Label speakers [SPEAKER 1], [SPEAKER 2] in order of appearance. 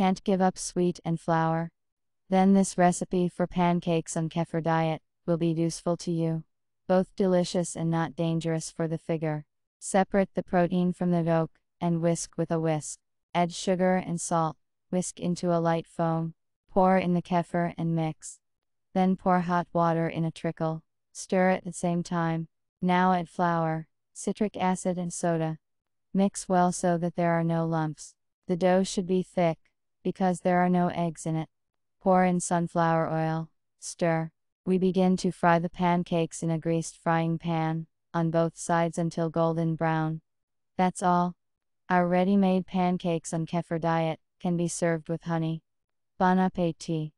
[SPEAKER 1] can't give up sweet and flour, then this recipe for pancakes on kefir diet will be useful to you. Both delicious and not dangerous for the figure. Separate the protein from the yolk and whisk with a whisk. Add sugar and salt, whisk into a light foam, pour in the kefir and mix. Then pour hot water in a trickle, stir at the same time. Now add flour, citric acid and soda. Mix well so that there are no lumps. The dough should be thick, because there are no eggs in it. Pour in sunflower oil, stir. We begin to fry the pancakes in a greased frying pan, on both sides until golden brown. That's all. Our ready-made pancakes on kefir diet can be served with honey. Bon appetit.